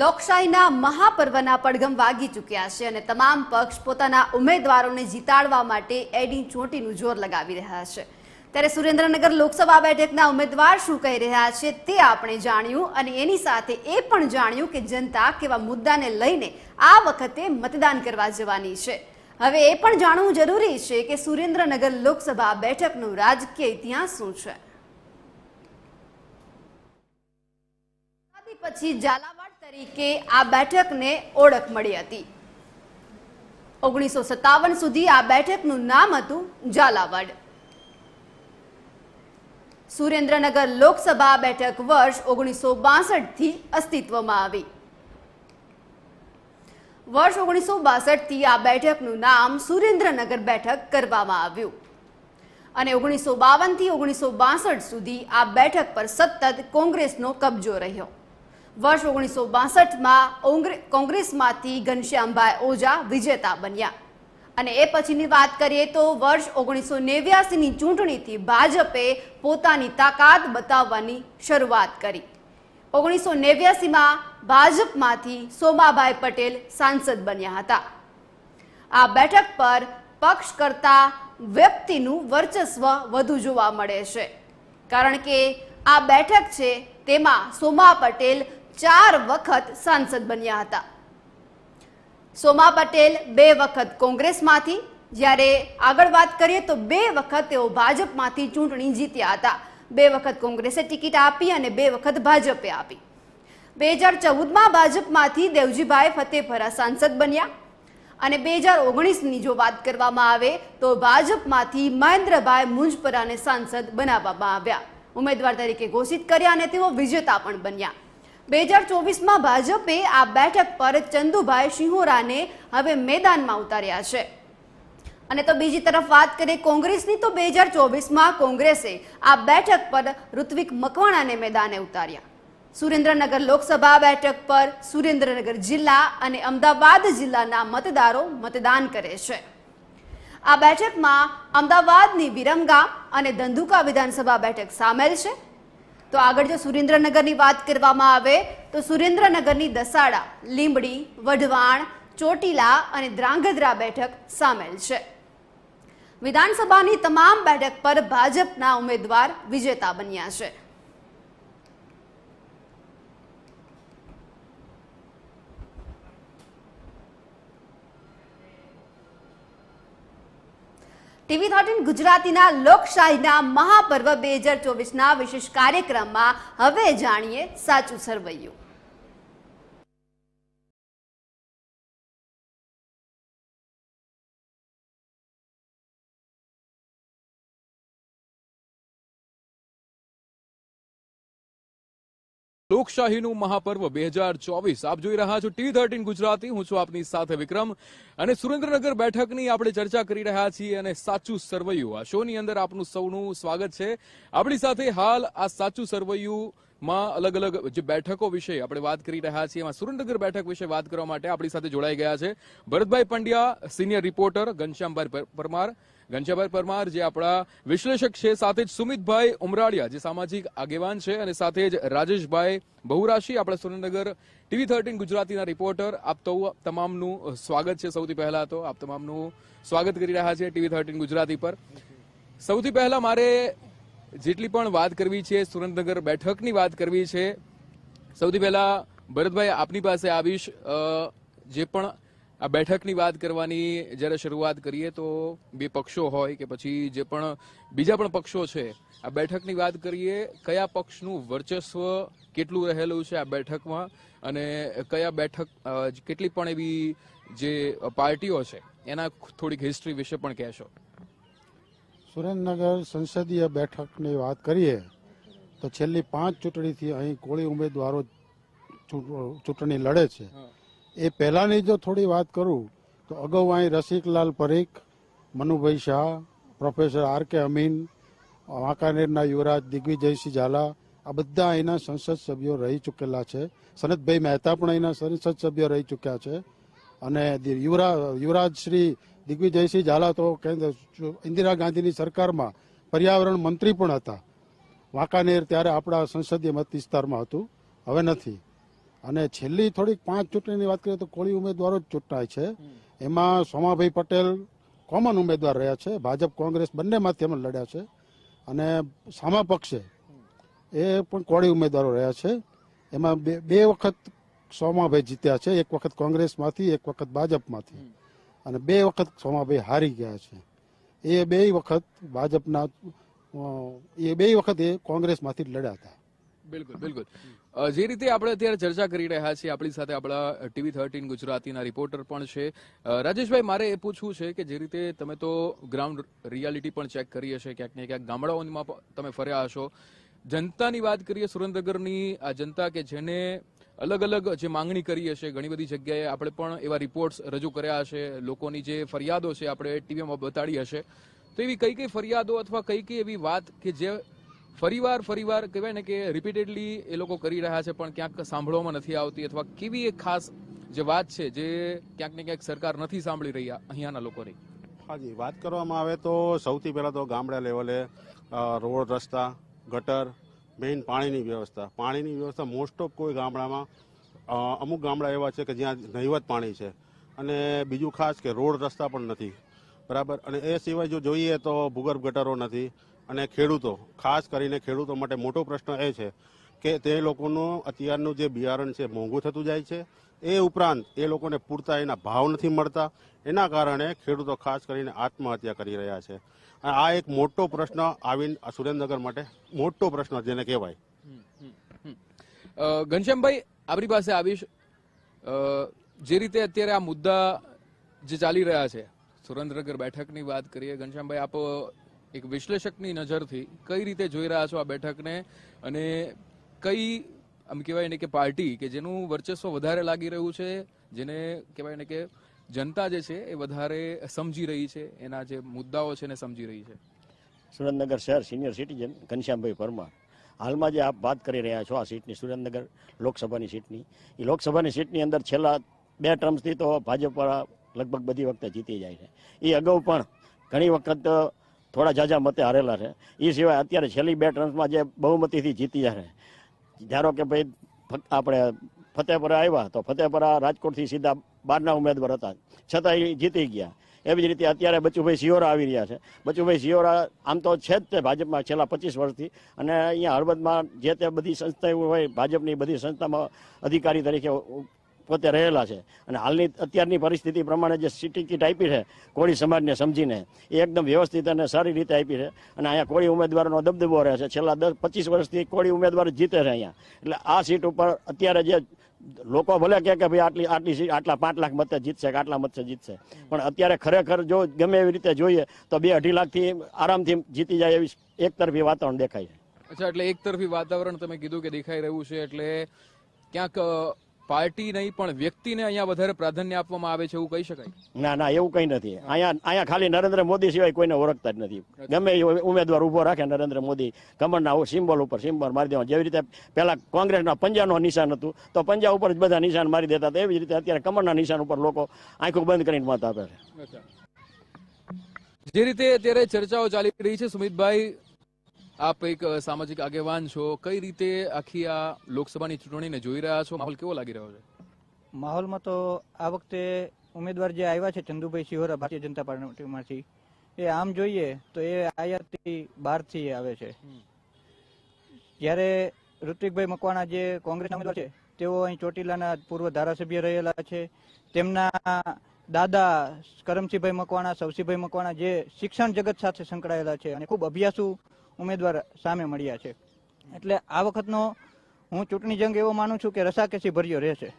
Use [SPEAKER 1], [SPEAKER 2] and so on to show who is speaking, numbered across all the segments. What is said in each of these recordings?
[SPEAKER 1] લોકશાહીના મહાપર્વના પડઘમ વાગી ચૂક્યા છે અને તમામ પક્ષ પોતાના ઉમેદવારોને જીતાડવા માટે એડી ચોટીનું જોર લગાવી રહ્યા છે ત્યારે સુરેન્દ્રનગર લોકસભા બેઠકના ઉમેદવાર શું કહી રહ્યા છે તે આપણે જાણ્યું અને એની સાથે એ પણ જાણ્યું કે જનતા કેવા મુદ્દાને લઈને આ વખતે મતદાન કરવા જવાની છે હવે એ પણ જાણવું જરૂરી છે કે સુરેન્દ્રનગર લોકસભા બેઠકનું રાજકીય ઇતિહાસ શું છે પછી ઝાલા તરીકે આ બેઠકને ઓળખ મળી હતી ઓગણીસો સુધી આ બેઠકનું નામ હતું ઝાલાવાડ સુરેન્દ્રનગર લોકસભા બેઠક વર્ષ ઓગણીસો બાસઠથી અસ્તિત્વમાં આવી વર્ષ ઓગણીસો બાસઠથી આ બેઠકનું નામ સુરેન્દ્રનગર બેઠક કરવામાં આવ્યું અને ઓગણીસો બાવનથી ઓગણીસો બાસઠ સુધી આ બેઠક પર સતત કોંગ્રેસનો કબજો રહ્યો વર્ષ ઓગણીસો બાસઠમાં કોંગ્રેસમાંથી ઘનશ્યામભાઈ ઓઝા વિજેતા બન્યા અને એ પછીની વાત કરીએ તો વર્ષ ઓગણીસો નેવ્યાસીની ચૂંટણીથી ભાજપે પોતાની તાકાત બતાવવાની શરૂઆત કરી ઓગણીસો નેવ્યાસીમાં ભાજપમાંથી સોમાભાઈ પટેલ સાંસદ બન્યા હતા આ બેઠક પર પક્ષ કરતા વ્યક્તિનું વર્ચસ્વ વધુ જોવા મળે છે કારણ કે આ બેઠક છે તેમાં સોમા પટેલ ચાર વખત સાંસદ બન્યા હતા સોમા પટેલ બે વખત કોંગ્રેસમાંથી જ્યારે આગળ વાત કરીએ તો બે વખત તેઓ ભાજપમાંથી ચૂંટણી જીત્યા હતા બે વખત કોંગ્રેસે ટિકિટ આપી અને બે વખત ભાજપે આપી બે હજાર ચૌદમાં ભાજપમાંથી દેવજીભાઈ ફતેભરા સાંસદ બન્યા અને બે હજાર ઓગણીસની જો વાત કરવામાં આવે તો ભાજપમાંથી મહેન્દ્રભાઈ મુંજપરાને સાંસદ બનાવવામાં આવ્યા ઉમેદવાર તરીકે ઘોષિત કર્યા અને તેઓ વિજેતા પણ બન્યા બે હજાર ચોવીસમાં ભાજપે આ બેઠક પર ચંદુભાઈ શિહોરાને હવે મેદાનમાં ઉતાર્યા છે અને તો બીજી તરફ વાત કરીએ કોંગ્રેસની તો બે હજાર ચોવીસમાં કોંગ્રેસે આ બેઠક પર ઋત્વિક મકવાણાને મેદાને ઉતાર્યા સુરેન્દ્રનગર લોકસભા બેઠક પર સુરેન્દ્રનગર જિલ્લા અને અમદાવાદ જિલ્લાના મતદારો મતદાન કરે છે આ બેઠકમાં અમદાવાદની વિરમગામ અને ધંધુકા વિધાનસભા બેઠક સામેલ છે તો આગળ જો સુરેન્દ્રનગરની વાત કરવામાં આવે તો સુરેન્દ્રનગરની દસાડા લીંબડી વઢવાણ ચોટીલા અને દ્રાંગધ્રા બેઠક સામેલ છે વિધાનસભાની તમામ બેઠક પર ભાજપના ઉમેદવાર વિજેતા બન્યા છે ટીવી થર્ટીન ગુજરાતીના લોકશાહીના મહાપર્વ બે હજાર ચોવીસના વિશેષ કાર્યક્રમમાં હવે જાણીએ સાચું સરવૈયું લોકશાહીનું
[SPEAKER 2] મહાપર્વ બે આપ જોઈ રહ્યા છો ટીવી થર્ટીન ગુજરાતી હું છું આપની સાથે વિક્રમ અને સુરેન્દ્રનગર બેઠકની આપણે ચર્ચા કરી રહ્યા છીએ અને સાચું સરવૈયું આ શો ની અંદર આપનું સૌનું સ્વાગત છે આપણી સાથે હાલ આ સાચું સરવૈયું માં અલગ અલગ જે બેઠકો વિશે આપણે વાત કરી રહ્યા છીએ એમાં સુરેન્દ્રનગર બેઠક વિશે વાત કરવા માટે આપણી સાથે જોડાઈ ગયા છે ભરતભાઈ પંડ્યા સિનિયર રિપોર્ટર ઘનશ્યામભાઈ પરમાર ઘનશ્યામભાઈ પરમાર જે આપણા વિશ્લેષક છે સાથે જ સુમિતભાઈ ઉમરાળિયા જે સામાજિક આગેવાન છે અને સાથે જ રાજેશભાઈ બહુરાશી આપણા સુરેન્દ્રનગર ટીવી થર્ટીન ગુજરાતીના રિપોર્ટર આપ તો તમામનું સ્વાગત છે સૌથી પહેલા તો આપ તમામનું સ્વાગત કરી રહ્યા છે ટીવી થર્ટીન ગુજરાતી પર સૌથી પહેલા મારે જેટલી પણ વાત કરવી છે સુરેન્દ્રનગર બેઠકની વાત કરવી છે સૌથી પહેલા ભરતભાઈ આપની પાસે આવીશ જે પણ આ બેઠકની વાત કરવાની જ્યારે શરૂઆત કરીએ તો બે પક્ષો હોય કે પછી જે પણ બીજા પણ પક્ષો છે આ બેઠકની વાત કરીએ કયા પક્ષનું વર્ચસ્વ કેટલું રહેલું છે આ બેઠકમાં અને કયા બેઠક કેટલી પણ એવી જે પાર્ટીઓ છે એના થોડીક હિસ્ટ્રી વિશે પણ કહેશો
[SPEAKER 3] સુરેન્દ્રનગર સંસદીય બેઠકની વાત કરીએ તો છેલ્લી પાંચ ચૂંટણીથી અહીં કોળી ઉમેદવારો ચૂંટણી લડે છે એ પહેલાંની જો થોડી વાત કરું તો અગાઉ અહીં Rasiklal Parikh Manubhai Shah professor R K Amin વાંકાનેરના યુવરાજ દિગ્વિજયસિંહ ઝાલા આ બધા અહીંના સંસદ સભ્યો રહી ચૂકેલા છે સનતભાઈ મહેતા પણ અહીંના સંસદ સભ્યો રહી ચૂક્યા છે અને યુવરાજ યુવરાજ શ્રી દિગ્વિજયસિંહ ઝાલા તો ઇન્દિરા ગાંધીની સરકારમાં પર્યાવરણ મંત્રી પણ હતા વાંકાનેર ત્યારે આપણા સંસદીય મત વિસ્તારમાં હતું હવે નથી અને છેલ્લી થોડીક પાંચ ચૂંટણીની વાત કરીએ તો કોળી ઉમેદવારો જ ચૂંટાય છે એમાં સોમાભાઈ પટેલ કોમન ઉમેદવાર રહ્યા છે ભાજપ કોંગ્રેસ બંનેમાંથી અમે લડ્યા છે અને સામા પક્ષે એ પણ કોળી ઉમેદવારો રહ્યા છે એમાં બે બે વખત સોમાભાઈ જીત્યા છે એક વખત કોંગ્રેસમાંથી એક વખત ભાજપમાંથી અને બે વખત સોમાભાઈ હારી ગયા છે એ બે વખત ભાજપના એ બે વખત એ કોંગ્રેસમાંથી લડ્યા હતા
[SPEAKER 2] બિલકુલ બિલકુલ જે રીતે આપણે અત્યારે ચર્ચા કરી રહ્યા છીએ આપણી સાથે આપણા ટીવી થર્ટીન ગુજરાતીના રિપોર્ટર પણ છે રાજેશભાઈ મારે એ પૂછવું છે કે જે રીતે તમે તો ગ્રાઉન્ડ રિયાલિટી પણ ચેક કરીએ છીએ ક્યાંક ને ક્યાંક ગામડાઓમાં તમે ફર્યા હશો જનતાની વાત કરીએ સુરેન્દ્રનગરની આ જનતા કે જેને અલગ અલગ જે માંગણી કરી હશે ઘણી બધી જગ્યાએ આપણે પણ એવા રિપોર્ટ્સ રજૂ કર્યા હશે લોકોની જે ફરિયાદો છે આપણે ટીવીમાં બતાડી હશે તો એવી કઈ કઈ ફરિયાદો અથવા કઈ કઈ એવી વાત કે જે ફરીવાર ફરીવાર કહેવાય ને કે રિપીટેડલી એ લોકો કરી રહ્યા છે પણ ક્યાંક સાંભળવામાં નથી આવતી અથવા કેવી એક ખાસ જે વાત છે જે ક્યાંક ને ક્યાંક સરકાર નથી સાંભળી રહ્યા અહીંયાના લોકોની
[SPEAKER 3] હાજી વાત કરવામાં આવે તો સૌથી પહેલાં તો ગામડા લેવલે રોડ રસ્તા ગટર મેઇન પાણીની વ્યવસ્થા પાણીની વ્યવસ્થા મોસ્ટ ઓફ કોઈ ગામડામાં અમુક ગામડા એવા છે કે જ્યાં નહીવત પાણી છે અને બીજું ખાસ કે રોડ રસ્તા પણ નથી બરાબર અને એ સિવાય જો જોઈએ તો ભૂગર્ભ ગટરો નથી અને ખેડૂતો ખાસ કરીને ખેડૂતો માટે મોટો પ્રશ્ન એ છે કે તે લોકોનું અત્યારનું જે બિયારણ છે મોંઘું થતું જાય છે એ ઉપરાંત એ લોકોને પૂરતા એના ભાવ નથી મળતા એના કારણે ખેડૂતો ખાસ કરીને આત્મહત્યા કરી રહ્યા છે અને આ એક મોટો પ્રશ્ન આવીને સુરેન્દ્રનગર માટે મોટો પ્રશ્ન જેને કહેવાય ઘનશ્યામભાઈ
[SPEAKER 2] આપણી પાસે આવીશ જે રીતે અત્યારે આ મુદ્દા જે ચાલી રહ્યા છે સુરેન્દ્રનગર બેઠકની વાત કરીએ ઘનશ્યામભાઈ આપ એક વિશ્લેષકની નજરથી કઈ રીતે જોઈ રહ્યા છો આ બેઠકને અને કઈ આમ કહેવાય ને કે પાર્ટી કે જેનું વર્ચસ્વ વધારે લાગી રહ્યું છે જેને કહેવાય ને કે જનતા જે છે એ વધારે સમજી રહી છે એના જે મુદ્દાઓ છે એને સમજી રહી છે
[SPEAKER 4] સુરેન્દ્રનગર શહેર સિનિયર સિટીઝન ઘનશ્યામભાઈ પરમાર હાલમાં જે આપ વાત કરી રહ્યા છો આ સીટની સુરેન્દ્રનગર લોકસભાની સીટની એ લોકસભાની સીટની અંદર છેલ્લા બે ટર્મ્સથી તો ભાજપ લગભગ બધી વખતે જીતી જાય છે એ અગાઉ પણ ઘણી વખત થોડા ઝાઝા મતે હારેલા છે એ સિવાય અત્યારે છેલ્લી બે ટ્રન્સમાં જે બહુમતીથી જીતી છે ધારો કે ભાઈ આપણે ફતેપરા આવ્યા તો ફતેપરા રાજકોટથી સીધા બારના ઉમેદવાર હતા છતાં એ જીતી ગયા એવી જ રીતે અત્યારે બચુભાઈ સિયોરા આવી રહ્યા છે બચુભાઈ સિયોરા આમ તો છે જ તે ભાજપમાં છેલ્લા પચીસ વર્ષથી અને અહીંયા હળવદમાં જે તે બધી સંસ્થાઓ હોય ભાજપની બધી સંસ્થામાં અધિકારી તરીકે પોતે રહેલા છે અને હાલની અત્યારની પરિસ્થિતિ પ્રમાણે જે સિટી કીટ આપી છે કોળી સમાજને સમજીને એ એકદમ વ્યવસ્થિત અને સારી રીતે આપી છે અને અહીંયા કોળી ઉમેદવારનો દબદબો રહે છે છેલ્લા દસ પચીસ વર્ષથી કોળી ઉમેદવાર જીતે છે અહીંયા એટલે આ સીટ ઉપર અત્યારે જે લોકો ભલે કે કે ભાઈ આટલી આટલી આટલા પાંચ લાખ મતે જીતશે કે આટલા મતે જીતશે પણ અત્યારે ખરેખર જો ગમે એવી રીતે જોઈએ તો બે અઢી લાખથી આરામથી જીતી જાય એવી એક તરફી વાતાવરણ દેખાય
[SPEAKER 2] છે અચ્છા એટલે એકતરફી વાતાવરણ તમે કીધું કે દેખાઈ રહ્યું છે એટલે ક્યાંક પાર્ટી નહીં પણ વ્યક્તિને અહીંયા વધારે પ્રાધાન્ય આપવામાં આવે છે એવું કહી શકાય
[SPEAKER 4] ના ના એવું કંઈ નથી અહીંયા અહીંયા ખાલી નરેન્દ્ર મોદી સિવાય કોઈને ઓળખતા જ નથી ગમે ઉમેદવાર ઉભો રાખે નરેન્દ્ર મોદી કમળના સિમ્બોલ ઉપર સિમ્બોલ મારી દેવા જેવી રીતે પહેલા કોંગ્રેસના પંજાનો નિશાન હતું તો પંજા ઉપર જ બધા નિશાન મારી દેતા હતા એવી રીતે અત્યારે કમળના નિશાન ઉપર લોકો આંખો બંધ કરીને મત આપે
[SPEAKER 2] છે જે રીતે અત્યારે ચર્ચાઓ ચાલી રહી છે સુમિતભાઈ આપ એક સામાજિક આગેવાન છો કઈ રીતે આખી આ લોકસભાની ચૂંટણીને જોઈ રહ્યા છો માહોલ કેવો લાગી રહ્યો છે
[SPEAKER 5] માહોલમાં તો આ વખતે ઉમેદવાર જે આવ્યા છે ચંદુભાઈ શિહોરા ભારતીય જનતા પાર્ટીમાંથી એ આમ જોઈએ તો એ આયાતથી બહારથી આવે છે જ્યારે ઋત્વિકભાઈ મકવાણા જે કોંગ્રેસ ઉમેદવાર છે તેઓ અહીં ચોટીલાના પૂર્વ ધારાસભ્ય રહેલા છે તેમના દાદા કરમસિંહભાઈ મકવાણા સવસીભાઈ મકવાણા જે શિક્ષણ જગત સાથે સંકળાયેલા છે અને ખૂબ અભ્યાસુ ઉમેદવાર સામે મળ્યા છે એટલે આ વખતનો હું ચૂંટણી જંગ એવો માનું છું કે રસાકેસી ભર્યો રહેશે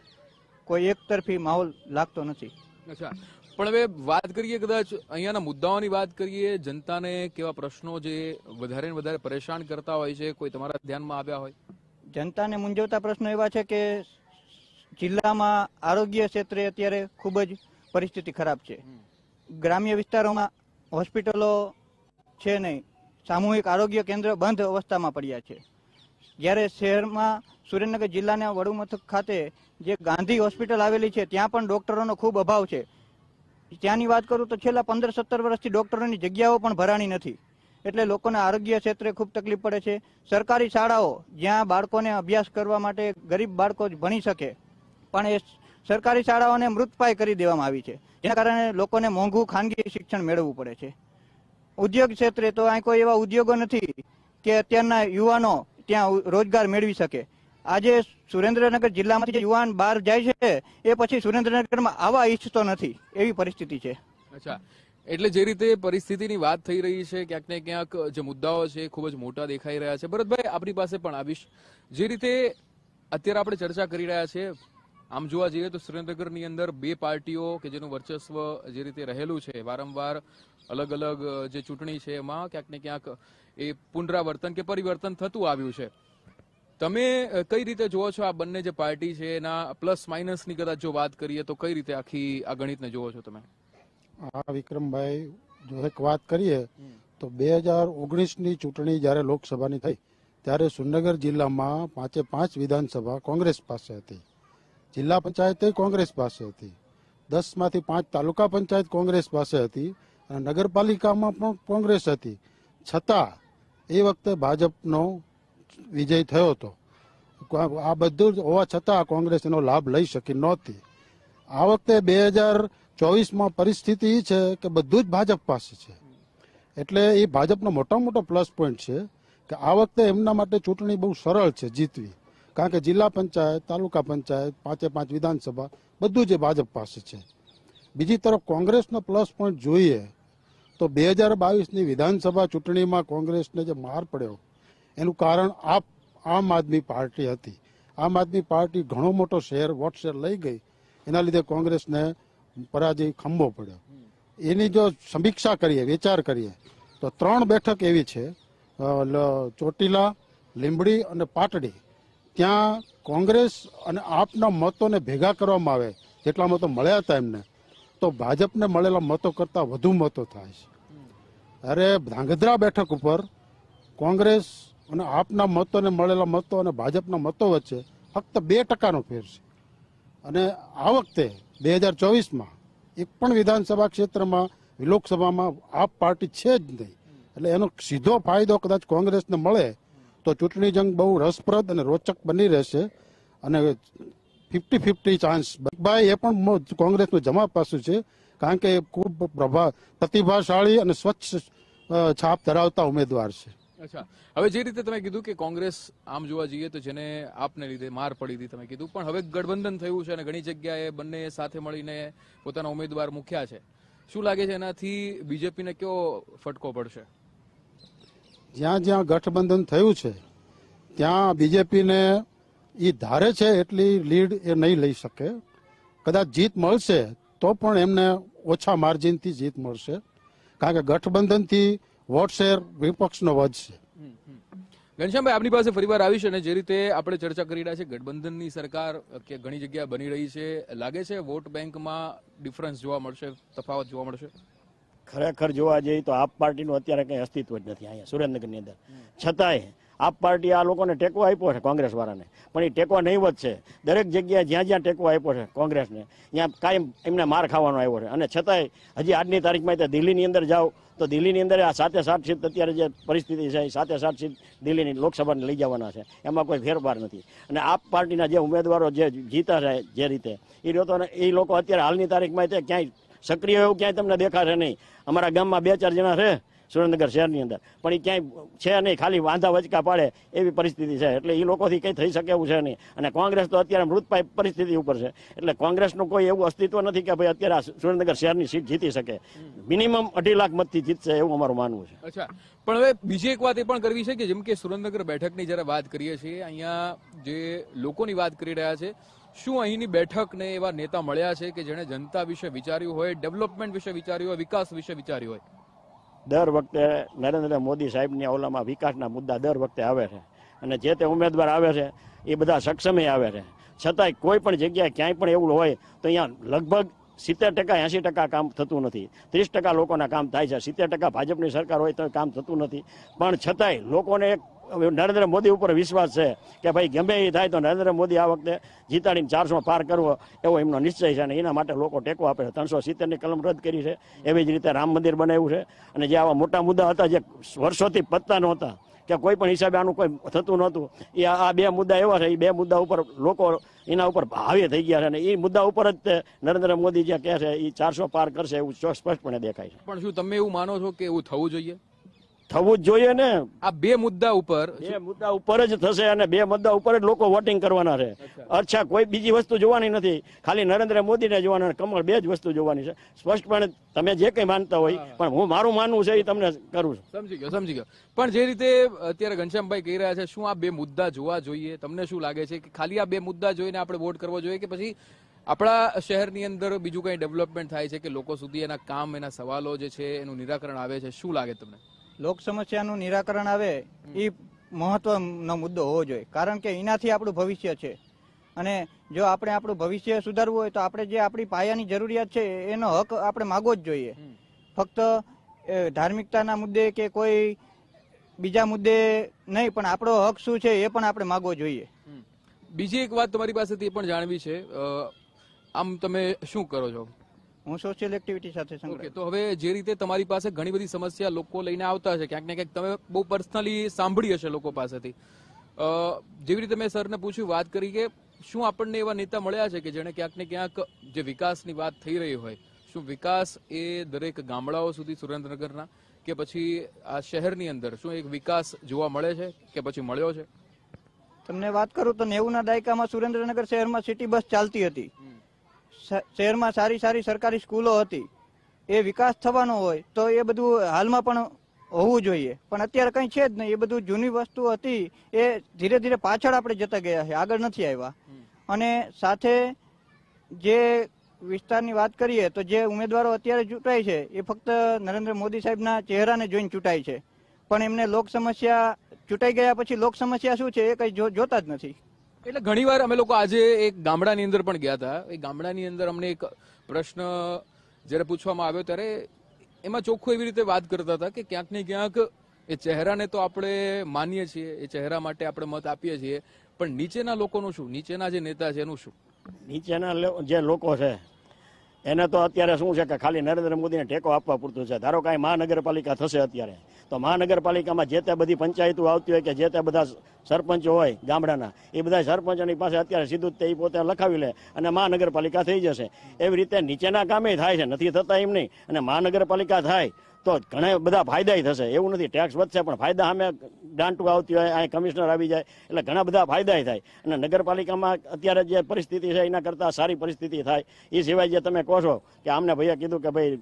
[SPEAKER 5] કોઈ એક તરફી માહોલ લાગતો નથી
[SPEAKER 2] અચ્છા પણ હવે વાત કરીએ કદાચ અહીંયાના મુદ્દાઓની વાત કરીએ જનતાને કેવા પ્રશ્નો જે વધારે ને વધારે પરેશાન કરતા હોય છે કોઈ તમારા ધ્યાનમાં આવ્યા હોય
[SPEAKER 5] જનતાને મૂંઝવતા પ્રશ્નો એવા છે કે જિલ્લામાં આરોગ્ય ક્ષેત્રે અત્યારે ખૂબ જ પરિસ્થિતિ ખરાબ છે ગ્રામ્ય વિસ્તારોમાં હોસ્પિટલો છે નહીં સામૂહિક આરોગ્ય કેન્દ્ર બંધ અવસ્થામાં પડ્યા છે જ્યારે શહેરમાં સુરેન્દ્રનગર જિલ્લાના વડુ મથક ખાતે જે ગાંધી હોસ્પિટલ આવેલી છે ત્યાં પણ ડોક્ટરોનો ખૂબ અભાવ છે ત્યાંની વાત કરું તો છેલ્લા પંદર સત્તર વર્ષથી ડોક્ટરોની જગ્યાઓ પણ ભરાણી નથી એટલે લોકોના આરોગ્ય ક્ષેત્રે ખૂબ તકલીફ પડે છે સરકારી શાળાઓ જ્યાં બાળકોને અભ્યાસ કરવા માટે ગરીબ બાળકો ભણી શકે પણ એ સરકારી શાળાઓને મૃતપાય કરી દેવામાં આવી છે જેના કારણે લોકોને મોંઘું ખાનગી શિક્ષણ મેળવવું પડે છે ઉદ્યોગ ક્ષેત્રે તો અહીં કોઈ એવા ઉદ્યોગો નથી કે અત્યારના યુવાનો ત્યાં રોજગાર મેળવી શકે આજે સુરેન્દ્રનગર જિલ્લામાંથી જે યુવાન બહાર જાય છે એ પછી સુરેન્દ્રનગરમાં આવવા ઈચ્છતો નથી એવી પરિસ્થિતિ છે
[SPEAKER 2] અચ્છા એટલે જે રીતે પરિસ્થિતિની વાત થઈ રહી છે ક્યાંક ને ક્યાંક જે મુદ્દાઓ છે ખૂબ જ મોટા દેખાઈ રહ્યા છે ભરતભાઈ આપણી પાસે પણ આવીશ જે રીતે અત્યારે આપણે ચર્ચા કરી રહ્યા છે આમ જોવા જઈએ તો સુરેન્દ્રનગરની અંદર બે પાર્ટીઓ કે જેનું વર્ચસ્વ જે રીતે રહેલું છે વારંવાર અલગ અલગ જે ચૂંટણી છે એમાં ક્યાંક ને ક્યાંક એ પુનરાવર્તન કે પરિવર્તન થતું આવ્યું છે તમે કઈ રીતે જુઓ છો આ બંને જે પાર્ટી છે એના પ્લસ માઇનસની કદાચ જો વાત કરીએ તો કઈ રીતે આખી આ ગણિતને જુઓ છો તમે
[SPEAKER 3] હા વિક્રમભાઈ જો એક વાત કરીએ તો બે હજાર ઓગણીસની ચૂંટણી જ્યારે લોકસભાની થઈ ત્યારે સુરનગર જિલ્લામાં પાંચે પાંચ વિધાનસભા કોંગ્રેસ પાસે હતી જિલ્લા પંચાયતે કોંગ્રેસ પાસે હતી દસમાંથી પાંચ તાલુકા પંચાયત કોંગ્રેસ પાસે હતી નગરપાલિકામાં પણ કોંગ્રેસ હતી છતાં એ વખતે ભાજપનો વિજય થયો હતો આ બધું હોવા છતાં કોંગ્રેસ એનો લાભ લઈ શકી નહોતી આ વખતે બે હજાર ચોવીસમાં પરિસ્થિતિ એ છે કે બધું જ ભાજપ પાસે છે એટલે એ ભાજપનો મોટા મોટો પ્લસ પોઈન્ટ છે કે આ વખતે એમના માટે ચૂંટણી બહુ સરળ છે જીતવી કારણ કે જિલ્લા પંચાયત તાલુકા પંચાયત પાંચે પાંચ વિધાનસભા બધું જે ભાજપ પાસે છે બીજી તરફ કોંગ્રેસનો પ્લસ પોઈન્ટ જોઈએ તો બે હજાર બાવીસની વિધાનસભા ચૂંટણીમાં કોંગ્રેસને જે માર પડ્યો એનું કારણ આપ આમ આદમી પાર્ટી હતી આમ આદમી પાર્ટી ઘણો મોટો શેર વોટ શેર લઈ ગઈ એના લીધે કોંગ્રેસને પરાજય ખંભો પડ્યો એની જો સમીક્ષા કરીએ વિચાર કરીએ તો ત્રણ બેઠક એવી છે ચોટીલા લીંબડી અને પાટડી ત્યાં કોંગ્રેસ અને આપના મતોને ભેગા કરવામાં આવે જેટલા મતો મળ્યા હતા એમને તો ભાજપને મળેલા મતો કરતાં વધુ મતો થાય છે અરે ધાંગધ્રા બેઠક ઉપર કોંગ્રેસ અને આપના મતોને મળેલા મતો અને ભાજપના મતો વચ્ચે ફક્ત બે ટકાનો ફેર છે અને આ વખતે બે હજાર ચોવીસમાં એક પણ વિધાનસભા ક્ષેત્રમાં લોકસભામાં આપ પાર્ટી છે જ નહીં એટલે એનો સીધો ફાયદો કદાચ કોંગ્રેસને મળે તો ચૂંટણી જંગ બહુ રસપ્રદ અને રોચક બની રહેશે અને ફિફ્ટી ફિફ્ટી ચાન્સ ભાઈ એ પણ કોંગ્રેસનું જમા પાસું છે કારણ કે ખૂબ પ્રભા પ્રતિભાશાળી અને સ્વચ્છ છાપ ધરાવતા ઉમેદવાર છે
[SPEAKER 2] અચ્છા હવે જે રીતે તમે કીધું કે કોંગ્રેસ આમ જોવા જઈએ તો જેને આપને લીધે માર પડી હતી તમે કીધું પણ હવે ગઠબંધન થયું છે અને ઘણી જગ્યાએ બંને સાથે મળીને પોતાના ઉમેદવાર મૂક્યા છે શું લાગે છે એનાથી બીજેપીને કયો ફટકો પડશે
[SPEAKER 3] જ્યાં જ્યાં ગઠબંધન થયું છે ત્યાં બીજેપીને એ ધારે છે એટલી લીડ એ નહીં લઈ શકે કદાચ જીત મળશે તો પણ એમને ઓછા માર્જિનથી જીત મળશે કારણ કે ગઠબંધનથી વોટ શેર વિપક્ષનો વધશે
[SPEAKER 2] ઘનશ્યામભાઈ આપની પાસે ફરીવાર આવીશ અને જે રીતે આપણે ચર્ચા કરી રહ્યા છે ગઠબંધનની સરકાર કે ઘણી જગ્યા બની રહી છે લાગે છે વોટ બેંકમાં ડિફરન્સ જોવા મળશે તફાવત જોવા મળશે
[SPEAKER 4] ખરેખર જોવા જઈએ તો આપ પાર્ટીનું અત્યારે કંઈ અસ્તિત્વ જ નથી અહીંયા સુરેન્દ્રનગરની અંદર છતાંય આપ પાર્ટી આ લોકોને ટેકો આપ્યો છે કોંગ્રેસ વાળાને પણ એ ટેકો નહીવત છે દરેક જગ્યાએ જ્યાં જ્યાં ટેકો આપ્યો છે કોંગ્રેસને ત્યાં કાયમ એમને માર ખાવાનો આવ્યો છે અને છતાંય હજી આજની તારીખમાં તે દિલ્હીની અંદર જાઓ તો દિલ્હીની અંદર આ સાતે સાત સીટ અત્યારે જે પરિસ્થિતિ છે એ સાતે સાત સીટ દિલ્હીની લોકસભાને લઈ જવાના છે એમાં કોઈ ફેરફાર નથી અને આપ પાર્ટીના જે ઉમેદવારો જે જીતા છે જે રીતે એ લોકો એ લોકો અત્યારે હાલની તારીખમાં તે ક્યાંય સક્રિય એવું ક્યાંય તમને દેખાશે નહીં અમારા ગામમાં બે ચાર જણા છે સુરેન્દ્રનગર શહેરની અંદર પણ એ ક્યાંય છે નહીં ખાલી વાંધા વચકા પાડે એવી પરિસ્થિતિ છે એટલે એ લોકોથી કંઈ થઈ શકે એવું છે નહીં અને કોંગ્રેસ તો અત્યારે મૃતપાય પરિસ્થિતિ ઉપર છે એટલે કોંગ્રેસનું કોઈ એવું અસ્તિત્વ નથી કે ભાઈ અત્યારે સુરેન્દ્રનગર શહેરની સીટ જીતી શકે મિનિમમ અઢી લાખ મતથી જીતશે એવું અમારું માનવું
[SPEAKER 2] છે અચ્છા પણ હવે બીજી એક વાત એ પણ કરવી છે કે જેમ કે સુરેન્દ્રનગર બેઠકની જ્યારે વાત કરીએ છીએ અહીંયા જે લોકોની વાત કરી રહ્યા છે શું અહીંની બેઠકને એવા નેતા મળ્યા છે કે જેણે જનતા વિશે વિચાર્યું હોય ડેવલપમેન્ટ વિશે વિચાર્યું હોય વિકાસ વિશે વિચાર્યું હોય
[SPEAKER 4] દર વખતે નરેન્દ્ર મોદી સાહેબની ઓલામાં વિકાસના મુદ્દા દર વખતે આવે છે અને જે તે ઉમેદવાર આવે છે એ બધા સક્ષમે આવે છે છતાંય કોઈ પણ જગ્યાએ ક્યાંય પણ એવું હોય તો અહીંયા લગભગ સિત્તેર ટકા એંસી ટકા કામ થતું નથી ત્રીસ ટકા લોકોના કામ થાય છે સિત્તેર ટકા ભાજપની સરકાર હોય તો કામ થતું નથી પણ છતાંય લોકોને એક નરેન્દ્ર મોદી ઉપર વિશ્વાસ છે કે ભાઈ ગમે એ થાય તો નરેન્દ્ર મોદી આ વખતે જીતાડીને ચારસો પાર કરવો એવો એમનો નિશ્ચય છે અને એના માટે લોકો ટેકો આપે છે ત્રણસો સિત્તેરની કલમ રદ કરી છે એવી જ રીતે રામ મંદિર બનાવ્યું છે અને જે આવા મોટા મુદ્દા હતા જે વર્ષોથી પતતા નહોતા કે કોઈ પણ હિસાબે આનું કોઈ થતું નહોતું એ આ બે મુદ્દા એવા છે એ બે મુદ્દા ઉપર લોકો એના ઉપર ભાવે થઈ ગયા છે અને એ મુદ્દા ઉપર જ તે નરેન્દ્ર મોદી જે કહે છે એ ચારસો પાર કરશે એવું સ્પષ્ટપણે દેખાય છે
[SPEAKER 2] પણ શું તમે એવું માનો છો કે એવું થવું જોઈએ
[SPEAKER 4] થવું જ જોઈએ ને આ બે મુદ્દા ઉપર બે મુદ્દા ઉપર જ થશે અને બે મુદ્દા ઉપર જ લોકો વોટિંગ કરવાના છે અચ્છા કોઈ બીજી વસ્તુ જોવાની નથી ખાલી નરેન્દ્ર મોદીને જોવાના કમળ બે જ વસ્તુ જોવાની છે સ્પષ્ટપણે તમે જે કંઈ માનતા હોય પણ હું મારું માનવું છે એ તમને કરું છું
[SPEAKER 2] સમજી ગયો સમજી ગયો પણ જે રીતે અત્યારે ઘનશ્યામભાઈ કહી રહ્યા છે શું આ બે મુદ્દા જોવા જોઈએ તમને શું લાગે છે કે ખાલી આ બે મુદ્દા જોઈને આપણે વોટ કરવો જોઈએ કે પછી આપણા શહેરની અંદર બીજું કંઈ ડેવલપમેન્ટ થાય છે કે લોકો સુધી એના કામ એના સવાલો જે છે એનું નિરાકરણ આવે છે શું લાગે તમને
[SPEAKER 5] લોક સમસ્યાનું નિરાકરણ આવે એ મહત્વનો મુદ્દો હોવો જોઈએ કારણ કે એનાથી આપણું ભવિષ્ય છે અને જો આપણે આપણું ભવિષ્ય સુધારવું હોય તો આપણે જે આપણી પાયાની જરૂરિયાત છે એનો હક આપણે માગવો જ જોઈએ ફક્ત ધાર્મિકતાના મુદ્દે કે કોઈ બીજા મુદ્દે નહીં પણ આપણો હક શું છે એ પણ આપણે માગવો જોઈએ
[SPEAKER 2] બીજી એક વાત તમારી પાસેથી પણ જાણવી છે આમ તમે શું કરો છો હું સોશિયલ એક્ટિવિટી સાથે સંકળાયેલો તો હવે જે રીતે તમારી પાસે ઘણી બધી સમસ્યા લોકો લઈને આવતા છે ક્યાંક ને ક્યાંક તમે બહુ પર્સનલી સાંભળી હશે લોકો પાસેથી જેવી રીતે મેં સરને પૂછ્યું વાત કરી કે શું આપણને એવા નેતા મળ્યા છે કે જેણે ક્યાંક ને ક્યાંક જે વિકાસની વાત થઈ રહી હોય શું વિકાસ એ દરેક ગામડાઓ સુધી સુરેન્દ્રનગરના કે પછી આ શહેરની અંદર શું એક વિકાસ જોવા મળે છે કે પછી મળ્યો છે
[SPEAKER 5] તમને વાત કરું તો નેવું ના દાયકામાં સુરેન્દ્રનગર શહેરમાં સિટી બસ ચાલતી હતી શહેરમાં સારી સારી સરકારી સ્કૂલો હતી એ વિકાસ થવાનો હોય તો એ બધું હાલમાં પણ હોવું જોઈએ પણ અત્યારે કંઈ છે જ નહીં એ બધું જૂની વસ્તુ હતી એ ધીરે ધીરે પાછળ આપણે જતા ગયા છે આગળ નથી આવ્યા અને સાથે જે વિસ્તારની વાત કરીએ તો જે ઉમેદવારો અત્યારે ચૂંટાય છે એ ફક્ત નરેન્દ્ર મોદી સાહેબના ચહેરાને જોઈને ચૂંટાય છે પણ એમને લોક સમસ્યા ચૂંટાઈ ગયા પછી લોક સમસ્યા શું છે એ કંઈ જોતા જ નથી
[SPEAKER 2] એટલે ઘણીવાર અમે લોકો આજે એક ગામડાની અંદર પણ ગયા હતા એ ગામડાની અંદર અમને એક પ્રશ્ન જ્યારે પૂછવામાં આવ્યો ત્યારે એમાં ચોખ્ખું એવી રીતે વાત કરતા હતા કે ક્યાંક ને ક્યાંક એ ચહેરાને તો આપણે માનીએ છીએ એ ચહેરા માટે આપણે મત આપીએ છીએ પણ નીચેના લોકોનું શું નીચેના જે નેતા છે એનું શું
[SPEAKER 4] નીચેના જે લોકો છે એને તો અત્યારે શું છે કે ખાલી નરેન્દ્ર મોદીને ટેકો આપવા પૂરતું છે ધારો કાંઈ મહાનગરપાલિકા થશે અત્યારે તો મહાનગરપાલિકામાં જે તે બધી પંચાયતો આવતી હોય કે જે તે બધા સરપંચ હોય ગામડાના એ બધા સરપંચની પાસે અત્યારે સીધું તે પોતે લખાવી લે અને મહાનગરપાલિકા થઈ જશે એવી રીતે નીચેના કામે થાય છે નથી થતા એમ નહીં અને મહાનગરપાલિકા થાય તો ઘણા બધા ફાયદાય થશે એવું નથી ટેક્સ વધશે પણ ફાયદા અમે ગ્રાન્ટુ આવતી હોય અહીં કમિશનર આવી જાય એટલે ઘણા બધા ફાયદાય થાય અને નગરપાલિકામાં અત્યારે જે પરિસ્થિતિ છે એના કરતાં સારી પરિસ્થિતિ થાય એ સિવાય જે તમે કહો છો કે આમને ભાઈએ કીધું કે ભાઈ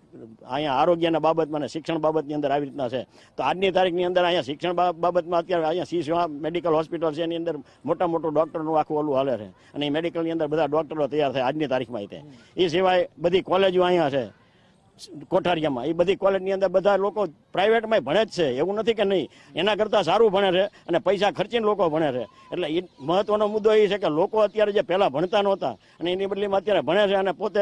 [SPEAKER 4] અહીંયા આરોગ્યના બાબતમાં અને શિક્ષણ બાબતની અંદર આવી રીતના છે તો આજની તારીખની અંદર અહીંયા શિક્ષણ બાબતમાં અત્યારે અહીંયા સી સેવા મેડિકલ હોસ્પિટલ છે એની અંદર મોટા મોટો ડૉક્ટરનું આખું ઓલું હાલે છે અને એ મેડિકલની અંદર બધા ડૉક્ટરો તૈયાર થાય આજની તારીખમાં તે એ સિવાય બધી કોલેજો અહીંયા છે કોઠારિયામાં એ બધી કોલેજની અંદર બધા લોકો પ્રાઇવેટમાં ભણે જ છે એવું નથી કે નહીં એના કરતાં સારું ભણે છે અને પૈસા ખર્ચીને લોકો ભણે છે એટલે એ મહત્વનો મુદ્દો એ છે કે લોકો અત્યારે જે પહેલાં ભણતા નહોતા અને એની બદલીમાં અત્યારે ભણે છે અને પોતે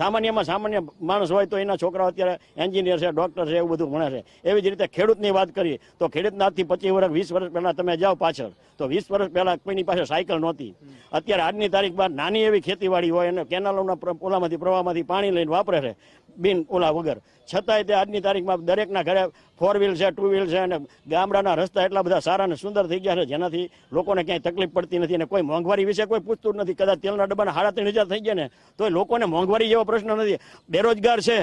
[SPEAKER 4] સામાન્યમાં સામાન્ય માણસ હોય તો એના છોકરાઓ અત્યારે એન્જિનિયર છે ડૉક્ટર છે એવું બધું ભણે છે એવી જ રીતે ખેડૂતની વાત કરીએ તો ખેડૂતના આજથી પચીસ વર્ષ વીસ વર્ષ પહેલાં તમે જાઓ પાછળ તો વીસ વર્ષ પહેલાં કોઈની પાસે સાયકલ નહોતી અત્યારે આજની તારીખ બાદ નાની એવી ખેતીવાડી હોય અને કેનાલોના પોલામાંથી પ્રવાહમાંથી પાણી લઈને વાપરે છે બિન ઓલા વગર છતાંય તે આજની તારીખમાં દરેકના ઘરે ફોર વ્હીલ છે ટુ વ્હીલ છે અને ગામડાના રસ્તા એટલા બધા સારા અને સુંદર થઈ ગયા છે જેનાથી લોકોને ક્યાંય તકલીફ પડતી નથી અને કોઈ મોંઘવારી વિશે કોઈ પૂછતું નથી કદાચ તેલના ડબ્બાના સાડા ત્રણ હજાર થઈ ગયા ને તો લોકોને મોંઘવારી જેવો પ્રશ્ન નથી બેરોજગાર છે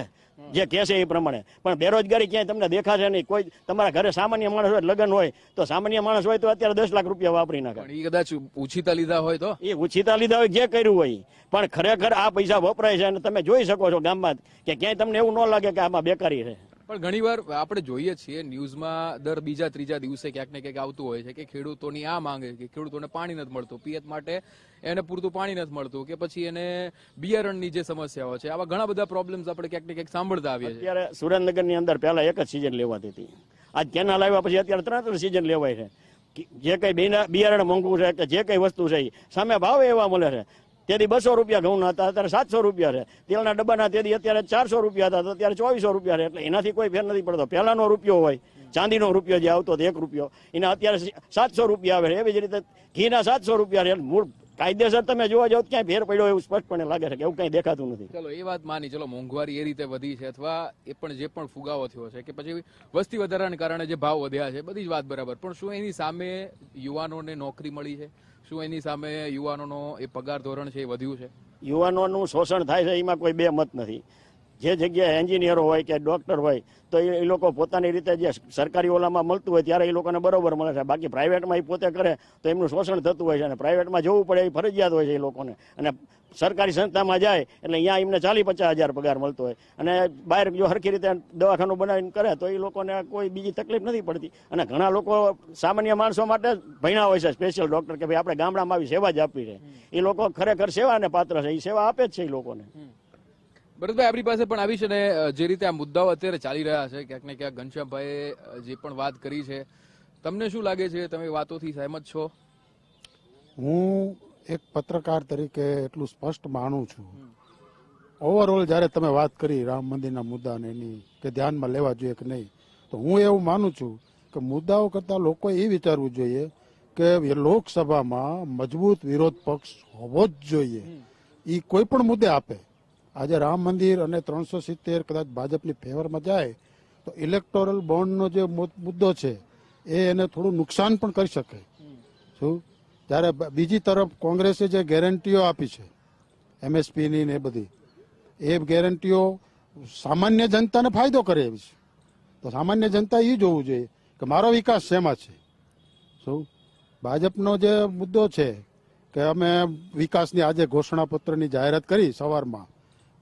[SPEAKER 4] જે કહે છે એ પ્રમાણે પણ બેરોજગારી ક્યાંય તમને દેખાશે નહીં કોઈ તમારા ઘરે સામાન્ય માણસ હોય લગ્ન હોય તો સામાન્ય માણસ હોય તો અત્યારે દસ લાખ રૂપિયા વાપરી નાખે એ કદાચ ઉછીતા લીધા હોય તો એ ઉછીતા લીધા હોય જે કર્યું હોય પણ ખરેખર આ પૈસા વપરાય છે અને તમે જોઈ શકો છો ગામમાં કે ક્યાંય તમને એવું ન લાગે કે આમાં બેકારી છે
[SPEAKER 2] પણ ઘણીવાર આપણે જોઈએ છીએ ન્યૂઝમાં દર બીજા ત્રીજા દિવસે ક્યાંક ને ક્યાંક આવતું હોય છે કે ખેડૂતોની આ માંગ કે ખેડૂતોને પાણી નથી મળતું પિયત માટે એને પૂરતું પાણી નથી મળતું કે પછી એને બિયારણની જે સમસ્યાઓ છે આવા ઘણા બધા પ્રોબ્લેમ્સ આપણે ક્યાંક ને ક્યાંક સાંભળતા આવીએ છીએ અત્યારે
[SPEAKER 4] સુરેન્દ્રનગરની અંદર પહેલા એક જ સિઝન લેવાતી હતી આજ કેનાલ લાવ્યા પછી અત્યારે ત્રણ ત્રણ સિઝન લેવાય છે જે કઈ બિયારણ મોંઘવું છે કે જે કઈ વસ્તુ છે સામે ભાવ એવા મળે છે તેથી બસો રૂપિયા ઘઉંના હતા અત્યારે સાતસો રૂપિયા છે તેલના ડબ્બાના તેથી અત્યારે ચારસો રૂપિયા હતા અત્યારે ચોવીસો રૂપિયા છે એટલે એનાથી કોઈ ફેર નથી પડતો પહેલાનો રૂપિયો હોય ચાંદીનો રૂપિયો જે આવતો હતો એક રૂપિયો એના અત્યારે સાતસો રૂપિયા આવે એવી જ રીતે ઘીના સાતસો રૂપિયા છે મૂળ કાયદેસર તમે જોવા જાવ ક્યાંય ભેર પડ્યો એવું સ્પષ્ટપણે લાગે છે કે એવું કંઈ દેખાતું નથી
[SPEAKER 2] ચલો એ વાત માની ચલો મોંઘવારી એ રીતે વધી છે અથવા એ પણ જે પણ ફુગાવો થયો છે કે પછી વસ્તી વધારાને કારણે જે ભાવ વધ્યા છે બધી જ વાત બરાબર પણ શું એની સામે યુવાનોને નોકરી મળી છે શું એની સામે યુવાનોનો એ પગાર ધોરણ છે એ વધ્યું
[SPEAKER 4] છે યુવાનોનું શોષણ થાય છે એમાં કોઈ બે મત નથી જે જગ્યાએ એન્જિનિયર હોય કે ડોક્ટર હોય તો એ લોકો પોતાની રીતે જે સરકારી ઓલામાં મળતું હોય ત્યારે એ લોકોને બરોબર મળે છે બાકી પ્રાઇવેટમાં એ પોતે કરે તો એમનું શોષણ થતું હોય છે અને પ્રાઇવેટમાં જવું પડે એ ફરજિયાત હોય છે એ લોકોને અને સરકારી સંસ્થામાં જાય એટલે અહીંયા એમને ચાલી પચાસ હજાર પગાર મળતો હોય અને બહાર જો સરખી રીતે દવાખાનું બનાવીને કરે તો એ લોકોને કોઈ બીજી તકલીફ નથી પડતી અને ઘણા લોકો સામાન્ય માણસો માટે ભણ્યા હોય છે સ્પેશિયલ ડોક્ટર કે ભાઈ આપણે ગામડામાં આવી સેવા જ આપી રહે એ લોકો ખરેખર સેવાને પાત્ર છે એ સેવા આપે જ છે એ લોકોને
[SPEAKER 2] ભરતભાઈ આપણી પાસે પણ આવી છે ને જે રીતે આ મુદ્દાઓ અત્યારે ચાલી રહ્યા છે ક્યાંક ને ક્યાંક ઘનશ્યામભાઈએ જે પણ વાત કરી છે તમને શું લાગે છે તમે વાતોથી સહેમત છો
[SPEAKER 3] હું એક પત્રકાર તરીકે એટલું સ્પષ્ટ માનું છું ઓવરઓલ જ્યારે તમે વાત કરી રામ મંદિરના મુદ્દાને એની કે ધ્યાનમાં લેવા જોઈએ કે નહીં તો હું એવું માનું છું કે મુદ્દાઓ કરતાં લોકોએ એ વિચારવું જોઈએ કે લોકસભામાં મજબૂત વિરોધ પક્ષ હોવો જ જોઈએ એ કોઈ પણ મુદ્દે આપે આજે રામ મંદિર અને ત્રણસો સિત્તેર કદાચ ભાજપની ફેવરમાં જાય તો ઇલેક્ટોરલ બોન્ડનો જે મુદ્દો છે એ એને થોડું નુકસાન પણ કરી શકે શું જ્યારે બીજી તરફ કોંગ્રેસે જે ગેરંટીઓ આપી છે એમએસપીની ને બધી એ ગેરંટીઓ સામાન્ય જનતાને ફાયદો કરે એવી છે તો સામાન્ય જનતા એ જોવું જોઈએ કે મારો વિકાસ શેમાં છે શું ભાજપનો જે મુદ્દો છે કે અમે વિકાસની આજે ઘોષણાપત્રની જાહેરાત કરી સવારમાં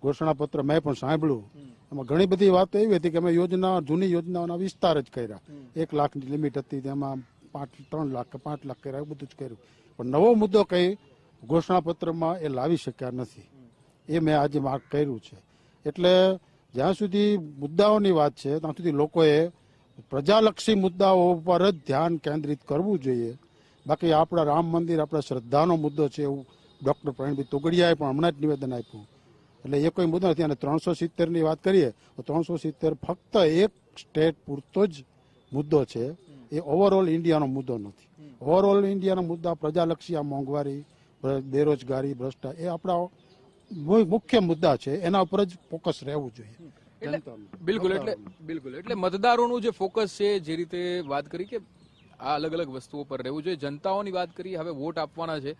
[SPEAKER 3] ઘોષણાપત્ર મેં પણ સાંભળ્યું એમાં ઘણી બધી વાતો એવી હતી કે અમે યોજના જૂની યોજનાઓના વિસ્તાર જ કર્યા એક લાખની લિમિટ હતી તેમાં પાંચ ત્રણ લાખ કે પાંચ લાખ કર્યા એવું બધું જ કર્યું પણ નવો મુદ્દો કંઈ ઘોષણાપત્રમાં એ લાવી શક્યા નથી એ મેં આજે માર્ક કર્યું છે એટલે જ્યાં સુધી મુદ્દાઓની વાત છે ત્યાં સુધી લોકોએ પ્રજાલક્ષી મુદ્દાઓ પર જ ધ્યાન કેન્દ્રિત કરવું જોઈએ બાકી આપણા રામ મંદિર આપણા શ્રદ્ધાનો મુદ્દો છે એવું ડૉક્ટર પ્રવીણભાઈ તોગડિયાએ પણ હમણાં જ નિવેદન આપ્યું એટલે એ કોઈ મુદ્દો નથી અને ત્રણસો સિત્તેરની વાત કરીએ તો ત્રણસો સિત્તેર ફક્ત એક સ્ટેટ પૂરતો જ મુદ્દો છે એ ઓવરઓલ ઇન્ડિયાનો મુદ્દો નથી ઓવરઓલ ઇન્ડિયાના મુદ્દા પ્રજાલક્ષી આ મોંઘવારી બેરોજગારી ભ્રષ્ટા એ આપણા મુખ્ય મુદ્દા છે એના ઉપર જ ફોકસ રહેવું જોઈએ
[SPEAKER 2] બિલકુલ એટલે બિલકુલ એટલે મતદારોનું જે ફોકસ છે જે રીતે વાત કરી કે આ અલગ અલગ વસ્તુઓ પર રહેવું જોઈએ જનતાઓની વાત કરીએ હવે વોટ આપવાના છે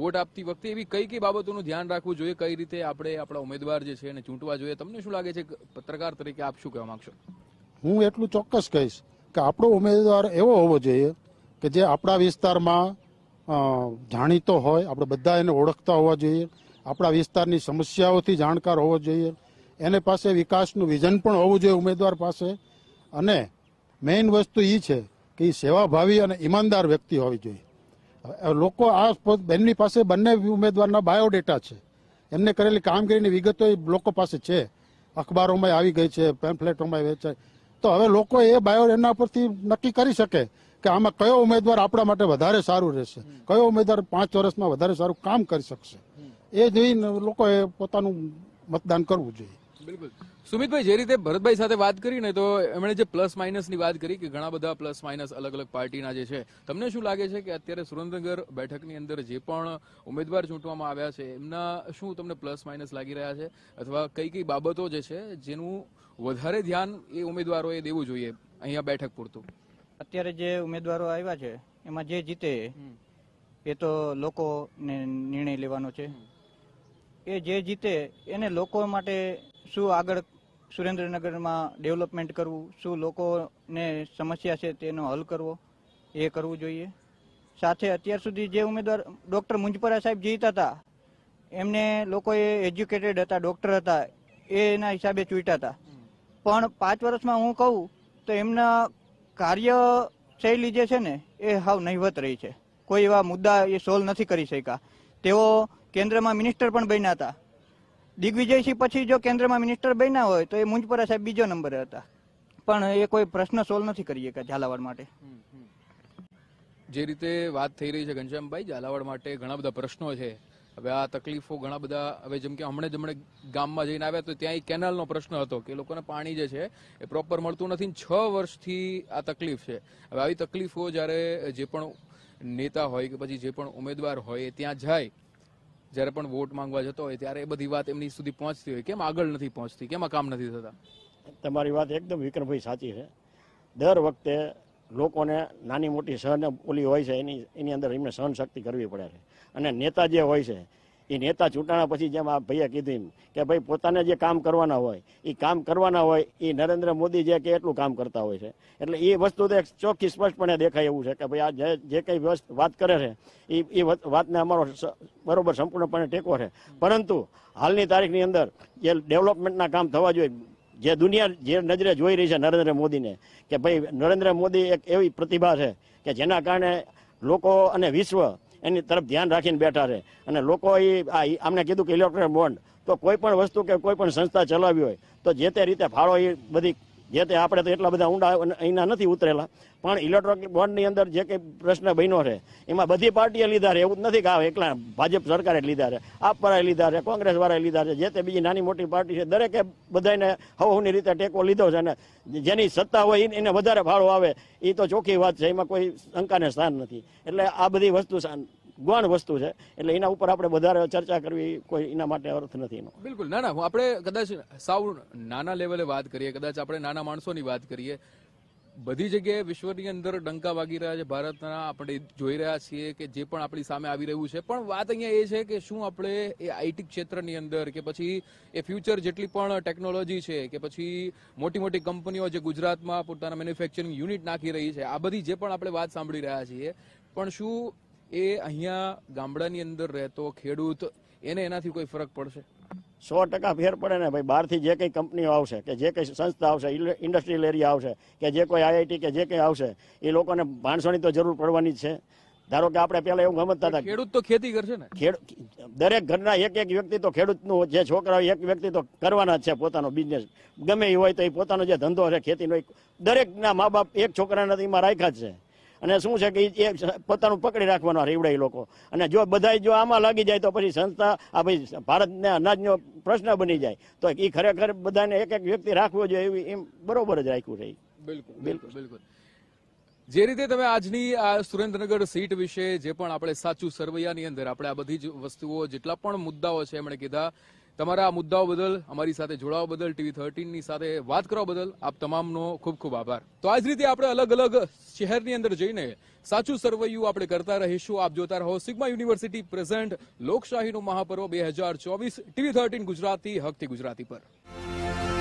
[SPEAKER 2] વોટ આપતી વખતે એવી કઈ કઈ બાબતોનું ધ્યાન રાખવું જોઈએ કઈ રીતે આપણે આપણા ઉમેદવાર જે છે એને ચૂંટવા જોઈએ તમને શું લાગે છે પત્રકાર તરીકે આપ શું કહેવા માંગશો
[SPEAKER 3] હું એટલું ચોક્કસ કહીશ કે આપણો ઉમેદવાર એવો હોવો જોઈએ કે જે આપણા વિસ્તારમાં જાણીતો હોય આપણે બધા એને ઓળખતા હોવા જોઈએ આપણા વિસ્તારની સમસ્યાઓથી જાણકાર હોવો જોઈએ એને પાસે વિકાસનું વિઝન પણ હોવું જોઈએ ઉમેદવાર પાસે અને મેઇન વસ્તુ એ છે કે એ સેવાભાવી અને ઈમાનદાર વ્યક્તિ હોવી જોઈએ લોકો આ બેનની પાસે બંને ઉમેદવારના બાયોડેટા છે એમને કરેલી કામગીરીની વિગતો એ લોકો પાસે છે અખબારોમાં આવી ગઈ છે પેમ્ફલેટોમાં વેચાય તો હવે લોકો એ બાયો એના પરથી નક્કી કરી શકે કે આમાં કયો ઉમેદવાર આપણા માટે વધારે સારું રહેશે કયો ઉમેદવાર પાંચ વર્ષમાં વધારે સારું કામ કરી શકશે એ જોઈને લોકોએ પોતાનું મતદાન કરવું જોઈએ
[SPEAKER 2] બિલકુલ સુમિતભાઈ જે રીતે ભરતભાઈ સાથે વાત કરીને તો એમણે જે પ્લસ માઇનસની વાત કરી કે ઘણા બધા પ્લસ માઇનસ અલગ અલગ પાર્ટીના જે છે તમને શું લાગે છે કે અત્યારે સુરેન્દ્રનગર બેઠકની અંદર જે પણ ઉમેદવાર ચૂંટવામાં આવ્યા છે એમના શું તમને પ્લસ માઇનસ લાગી રહ્યા છે અથવા કઈ કઈ બાબતો જે છે જેનું વધારે ધ્યાન
[SPEAKER 5] એ ઉમેદવારોએ દેવું જોઈએ અહીંયા બેઠક પૂરતું અત્યારે જે ઉમેદવારો આવ્યા છે એમાં જે જીતે એ તો લોકોને નિર્ણય લેવાનો છે એ જે જીતે એને લોકો માટે શું આગળ સુરેન્દ્રનગરમાં ડેવલપમેન્ટ કરવું શું લોકોને સમસ્યા છે તેનો હલ કરવો એ કરવું જોઈએ સાથે અત્યાર સુધી જે ઉમેદવાર ડૉક્ટર મુંજપરા સાહેબ જીતા હતા એમને લોકોએ એજ્યુકેટેડ હતા ડૉક્ટર હતા એના હિસાબે ચૂંટ્યા હતા પણ પાંચ વર્ષમાં હું કહું તો એમના કાર્ય શૈલી જે છે ને એ હાવ નહીવત રહી છે કોઈ એવા મુદ્દા એ સોલ્વ નથી કરી શક્યા તેઓ કેન્દ્રમાં મિનિસ્ટર પણ બન્યા હતા દિગ્વિજયસિંહ પછી જો કેન્દ્રમાં મિનિસ્ટર બન્યા હોય તો એ મુંજપરા સાહેબ બીજો નંબરે હતા પણ એ કોઈ પ્રશ્ન સોલ્વ નથી કરી શક્યા ઝાલાવાડ માટે
[SPEAKER 2] જે રીતે વાત થઈ રહી છે ઘનશ્યામભાઈ ઝાલાવાડ માટે ઘણા બધા પ્રશ્નો છે હવે આ તકલીફો ઘણા બધા હવે જેમ કે હમણાં જ હમણાં ગામમાં જઈને આવ્યા તો ત્યાં કેનાલનો પ્રશ્ન હતો કે લોકોને પાણી જે છે એ પ્રોપર મળતું નથી છ વર્ષથી આ તકલીફ છે હવે આવી તકલીફો જ્યારે જે પણ નેતા હોય કે પછી જે પણ ઉમેદવાર હોય ત્યાં જાય જ્યારે પણ વોટ માંગવા જતો હોય ત્યારે એ બધી વાત એમની સુધી પહોંચતી હોય કેમ આગળ નથી પહોંચતી કેમ આ કામ નથી થતા તમારી વાત
[SPEAKER 4] એકદમ વિક્રમભાઈ સાચી છે દર વખતે લોકોને નાની મોટી સહન ઓલી હોય છે એની એની અંદર એમને સહન શક્તિ કરવી પડે છે અને નેતા જે હોય છે એ નેતા ચૂંટાણા પછી જેમ આ ભાઈએ કીધું એમ કે ભાઈ પોતાને જે કામ કરવાના હોય એ કામ કરવાના હોય એ નરેન્દ્ર મોદી જે કે એટલું કામ કરતા હોય છે એટલે એ વસ્તુ તો એક ચોખ્ખી સ્પષ્ટપણે દેખાય એવું છે કે ભાઈ આ જે જે કંઈ વાત કરે છે એ એ વાતને અમારો બરોબર સંપૂર્ણપણે ટેકો છે પરંતુ હાલની તારીખની અંદર જે ડેવલપમેન્ટના કામ થવા જોઈએ જે દુનિયા જે નજરે જોઈ રહી છે નરેન્દ્ર મોદીને કે ભાઈ નરેન્દ્ર મોદી એક એવી પ્રતિભા છે કે જેના કારણે લોકો અને વિશ્વ એની તરફ ધ્યાન રાખીને બેઠા રહે અને લોકો એ આમને કીધું કે ઇલેક્ટ્રિક બોન્ડ તો કોઈ પણ વસ્તુ કે કોઈ પણ સંસ્થા ચલાવી હોય તો જે તે રીતે ફાળો એ બધી જે તે આપણે તો એટલા બધા ઊંડા અહીંના નથી ઉતરેલા પણ ઇલેક્ટ્રોનિક બોન્ડની અંદર જે કંઈ પ્રશ્ન બન્યો છે એમાં બધી પાર્ટીએ લીધા છે એવું જ નથી કે આવે એકલા ભાજપ સરકારે જ લીધા છે આપવાળાએ લીધા છે કોંગ્રેસવાળાએ લીધા છે જે તે બીજી નાની મોટી પાર્ટી છે દરેકે બધાને હવની રીતે ટેકો લીધો છે અને જેની સત્તા હોય એને વધારે ફાળો આવે એ તો ચોખ્ખી વાત છે એમાં કોઈ શંકાને સ્થાન નથી એટલે આ બધી વસ્તુ ગૌણ વસ્તુ છે એટલે એના ઉપર આપણે વધારે ચર્ચા કરવી કોઈ એના માટે અર્થ નથી એનો
[SPEAKER 2] બિલકુલ ના ના આપણે કદાચ સાવ નાના લેવલે વાત કરીએ કદાચ આપણે નાના માણસોની વાત કરીએ બધી જગ્યાએ વિશ્વની અંદર ડંકા વાગી રહ્યા છે ભારતના આપણે જોઈ રહ્યા છીએ કે જે પણ આપણી સામે આવી રહ્યું છે પણ વાત અહીંયા એ છે કે શું આપણે એ આઈટી ક્ષેત્રની અંદર કે પછી એ ફ્યુચર જેટલી પણ ટેકનોલોજી છે કે પછી મોટી મોટી કંપનીઓ જે ગુજરાતમાં પોતાના મેન્યુફેક્ચરિંગ યુનિટ નાખી રહી છે આ બધી જે પણ આપણે વાત સાંભળી રહ્યા છીએ પણ શું એ અહીંયા ગામડાની અંદર રહેતો ખેડૂત એને એનાથી કોઈ ફરક પડશે
[SPEAKER 4] સો ટકા ફેર પડે ને ભાઈ બહારથી જે કંઈ કંપનીઓ આવશે કે જે કંઈ સંસ્થા આવશે ઇન્ડસ્ટ્રીયલ એરિયા આવશે કે જે કોઈ આઈઆઈટી કે જે કંઈ આવશે એ લોકોને ભાણસોની તો જરૂર પડવાની જ છે ધારો કે આપણે પેલા એવું ગમતતા હતા
[SPEAKER 2] ખેડૂત તો ખેતી કરશે ને
[SPEAKER 4] ખેડ દરેક ઘરના એક એક વ્યક્તિ તો ખેડૂતનું જે છોકરા હોય એક વ્યક્તિ તો કરવાના જ છે પોતાનો બિઝનેસ ગમે એ હોય તો એ પોતાનો જે ધંધો છે ખેતીનો દરેકના મા બાપ એક છોકરાના એમાં રાખ્યા જ છે અને શું છે કે એ પોતાનું પકડી રાખવાનો રેવડા એ લોકો અને જો બધા જો આમાં લાગી જાય તો પછી સંસ્થા આ ભાઈ ભારતને અનાજનો પ્રશ્ન બની જાય તો એ ખરેખર બધાને એક એક વ્યક્તિ રાખવો જોઈએ એવી એમ બરોબર જ રાખવું છે બિલકુલ બિલકુલ બિલકુલ
[SPEAKER 2] જે રીતે તમે આજની આ સુરેન્દ્રનગર સીટ વિશે જે પણ આપણે સાચું સરવૈયાની અંદર આપણે આ બધી જ વસ્તુઓ જેટલા પણ મુદ્દાઓ છે એમણે કીધા તમારા આ મુદ્દાઓ બદલ અમારી સાથે જોડાવા બદલ ટીવી થર્ટીનની સાથે વાત કરવા બદલ આપ તમામનો ખૂબ ખૂબ આભાર તો આ જ રીતે આપણે અલગ અલગ શહેરની અંદર જઈને સાચું સર્વૈયું આપણે કરતા રહીશું આપ જોતા રહો સિગ્મા યુનિવર્સિટી પ્રેઝન્ટ લોકશાહીનું મહાપર્વ બે હજાર ચોવીસ ટીવી થર્ટીન ગુજરાતી હકથી ગુજરાતી પર